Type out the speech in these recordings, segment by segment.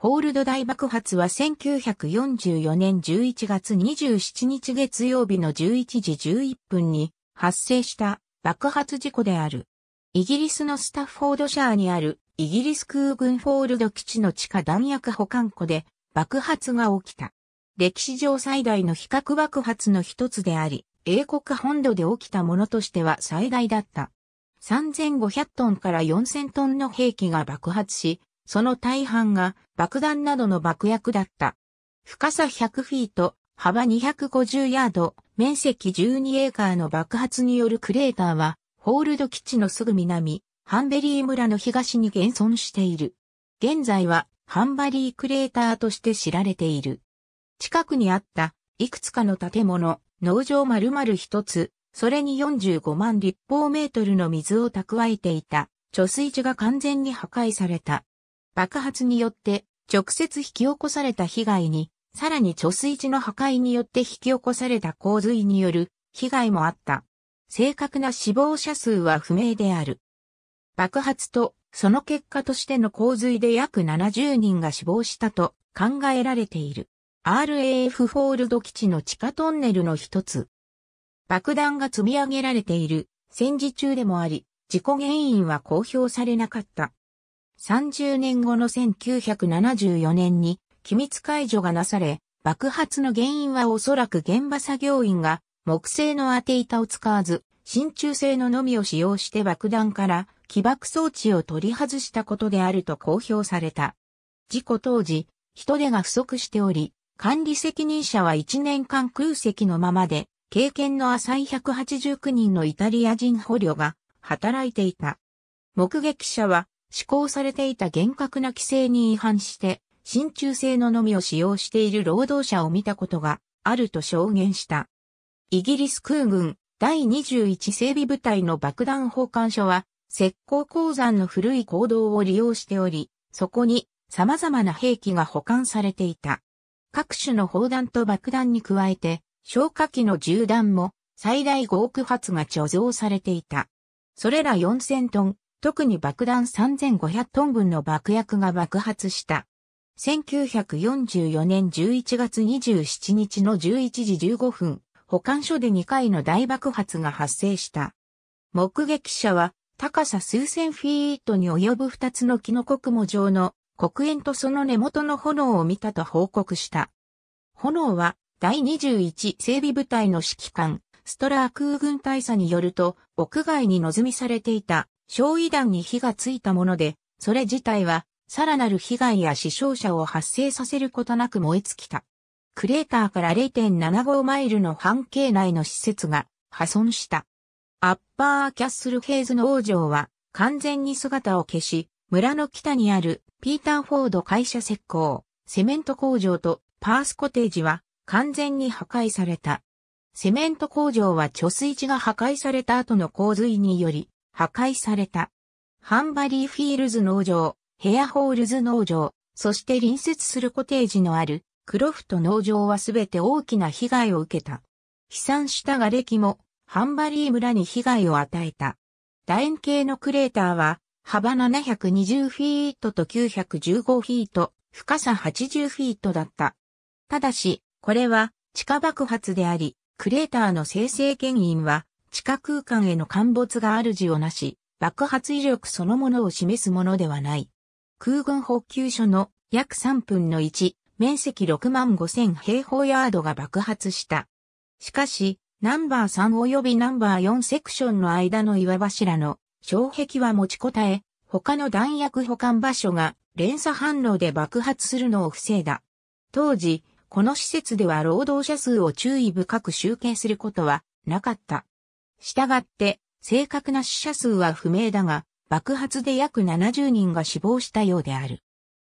ホールド大爆発は1944年11月27日月曜日の11時11分に発生した爆発事故である。イギリスのスタッフォードシャーにあるイギリス空軍フォールド基地の地下弾薬保管庫で爆発が起きた。歴史上最大の比較爆発の一つであり、英国本土で起きたものとしては最大だった。3500トンから4000トンの兵器が爆発し、その大半が爆弾などの爆薬だった。深さ100フィート、幅250ヤード、面積12エーカーの爆発によるクレーターは、ホールド基地のすぐ南、ハンベリー村の東に現存している。現在は、ハンバリークレーターとして知られている。近くにあった、いくつかの建物、農場丸々一つ、それに45万立方メートルの水を蓄えていた、貯水池が完全に破壊された。爆発によって直接引き起こされた被害に、さらに貯水池の破壊によって引き起こされた洪水による被害もあった。正確な死亡者数は不明である。爆発とその結果としての洪水で約70人が死亡したと考えられている。RAF フォールド基地の地下トンネルの一つ。爆弾が積み上げられている戦時中でもあり、事故原因は公表されなかった。30年後の1974年に機密解除がなされ、爆発の原因はおそらく現場作業員が木製の当て板を使わず、真鍮製ののみを使用して爆弾から起爆装置を取り外したことであると公表された。事故当時、人手が不足しており、管理責任者は1年間空席のままで、経験の浅い189人のイタリア人捕虜が働いていた。目撃者は施行されていた厳格な規制に違反して、真鍮製ののみを使用している労働者を見たことがあると証言した。イギリス空軍第21整備部隊の爆弾保管所は、石膏鉱山の古い坑道を利用しており、そこに様々な兵器が保管されていた。各種の砲弾と爆弾に加えて、消火器の銃弾も最大5億発が貯蔵されていた。それら4000トン特に爆弾3500トン分の爆薬が爆発した。1944年11月27日の11時15分、保管所で2回の大爆発が発生した。目撃者は、高さ数千フィートに及ぶ2つのキノコ雲状の黒煙とその根元の炎を見たと報告した。炎は、第21整備部隊の指揮官、ストラー空軍大佐によると、屋外に望みされていた焼夷弾に火がついたもので、それ自体は、さらなる被害や死傷者を発生させることなく燃え尽きた。クレーターから0.75マイルの半径内の施設が破損した。アッパーキャッスルヘイズの王城は完全に姿を消し、村の北にあるピーター・フォード会社石膏、セメント工場とパースコテージは完全に破壊された。セメント工場は貯水池が破壊された後の洪水により破壊された。ハンバリーフィールズ農場、ヘアホールズ農場、そして隣接するコテージのあるクロフト農場はすべて大きな被害を受けた。飛散した瓦礫もハンバリー村に被害を与えた。楕円形のクレーターは幅720フィートと915フィート、深さ80フィートだった。ただし、これは地下爆発であり、クレーターの生成原因は地下空間への陥没がある字をなし、爆発威力そのものを示すものではない。空軍補給所の約3分の1、面積6万5千平方ヤードが爆発した。しかし、ナンバー3及びナンバー4セクションの間の岩柱の障壁は持ちこたえ、他の弾薬保管場所が連鎖反応で爆発するのを防いだ。当時、この施設では労働者数を注意深く集計することはなかった。したがって、正確な死者数は不明だが、爆発で約70人が死亡したようである。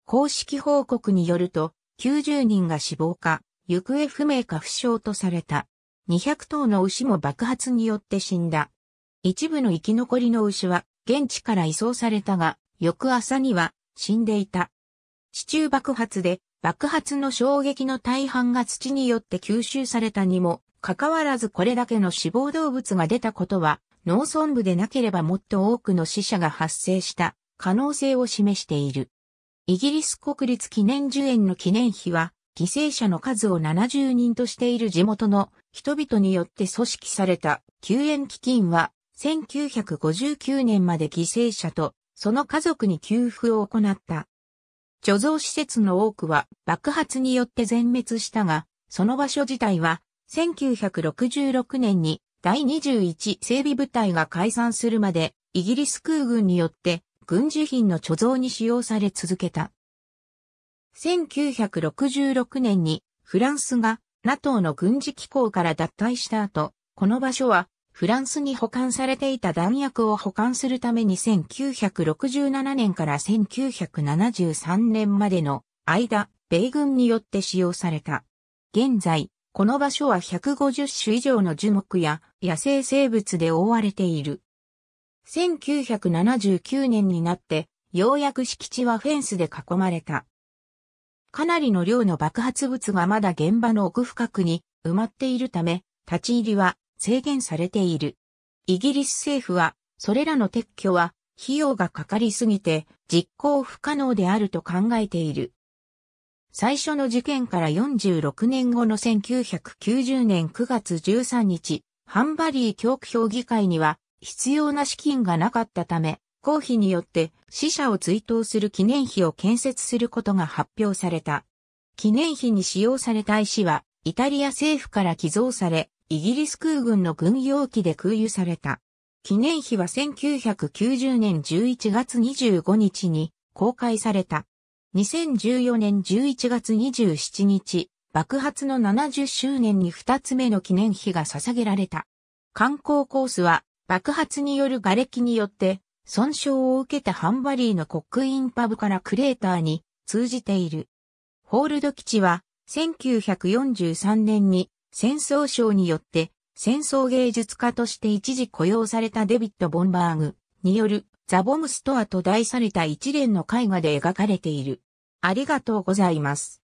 公式報告によると、90人が死亡か、行方不明か不詳とされた。200頭の牛も爆発によって死んだ。一部の生き残りの牛は、現地から移送されたが、翌朝には、死んでいた。地中爆発で、爆発の衝撃の大半が土によって吸収されたにも、かかわらずこれだけの死亡動物が出たことは、農村部でなければもっと多くの死者が発生した可能性を示している。イギリス国立記念樹園の記念碑は、犠牲者の数を70人としている地元の人々によって組織された救援基金は、1959年まで犠牲者とその家族に給付を行った貯蔵施設の多くは爆発によって全滅したが、その場所自体は1966年に第21整備部隊が解散するまでイギリス空軍によって軍事品の貯蔵に使用され続けた。1966年にフランスが NATO の軍事機構から脱退した後、この場所はフランスに保管されていた弾薬を保管するために1967年から1973年までの間、米軍によって使用された。現在、この場所は150種以上の樹木や野生生物で覆われている。1979年になって、ようやく敷地はフェンスで囲まれた。かなりの量の爆発物がまだ現場の奥深くに埋まっているため、立ち入りは制限されている。イギリス政府は、それらの撤去は、費用がかかりすぎて、実行不可能であると考えている。最初の事件から46年後の1990年9月13日、ハンバリー教区評議会には、必要な資金がなかったため、公費によって死者を追悼する記念碑を建設することが発表された。記念碑に使用された石は、イタリア政府から寄贈され、イギリス空軍の軍用機で空輸された。記念碑は1990年11月25日に公開された。2014年11月27日、爆発の70周年に2つ目の記念碑が捧げられた。観光コースは爆発による瓦礫によって損傷を受けたハンバリーのコックインパブからクレーターに通じている。ホールド基地は1943年に戦争省によって戦争芸術家として一時雇用されたデビッド・ボンバーグによるザ・ボム・ストアと題された一連の絵画で描かれている。ありがとうございます。